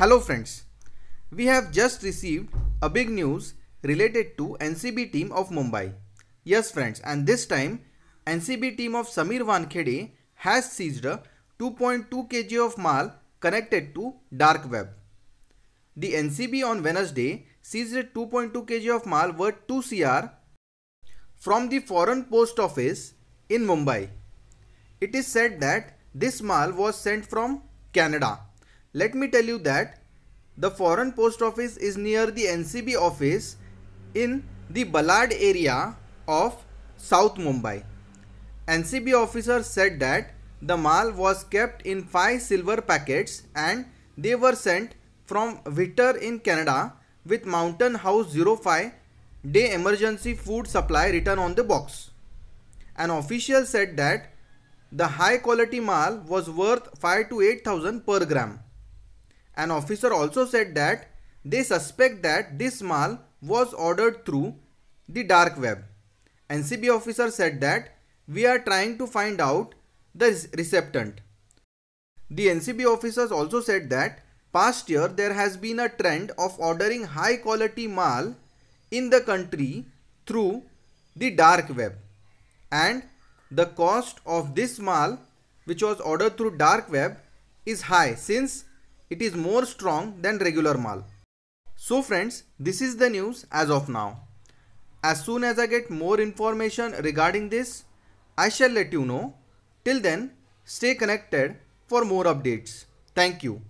Hello friends, we have just received a big news related to NCB team of Mumbai. Yes friends and this time NCB team of Samir Vankhede has seized 2.2 kg of mal connected to dark web. The NCB on Wednesday seized 2.2 kg of mal worth 2 CR from the foreign post office in Mumbai. It is said that this mal was sent from Canada. Let me tell you that the foreign post office is near the NCB office in the Ballard area of South Mumbai. NCB officer said that the mal was kept in 5 silver packets and they were sent from Vitter in Canada with Mountain House 05 day emergency food supply written on the box. An official said that the high quality mal was worth 5 to 8000 per gram. An officer also said that they suspect that this mal was ordered through the dark web. NCB officer said that we are trying to find out the receptant. The NCB officers also said that past year there has been a trend of ordering high quality mal in the country through the dark web and the cost of this mal which was ordered through dark web is high since it is more strong than regular mal. So friends, this is the news as of now. As soon as I get more information regarding this, I shall let you know. Till then, stay connected for more updates. Thank you.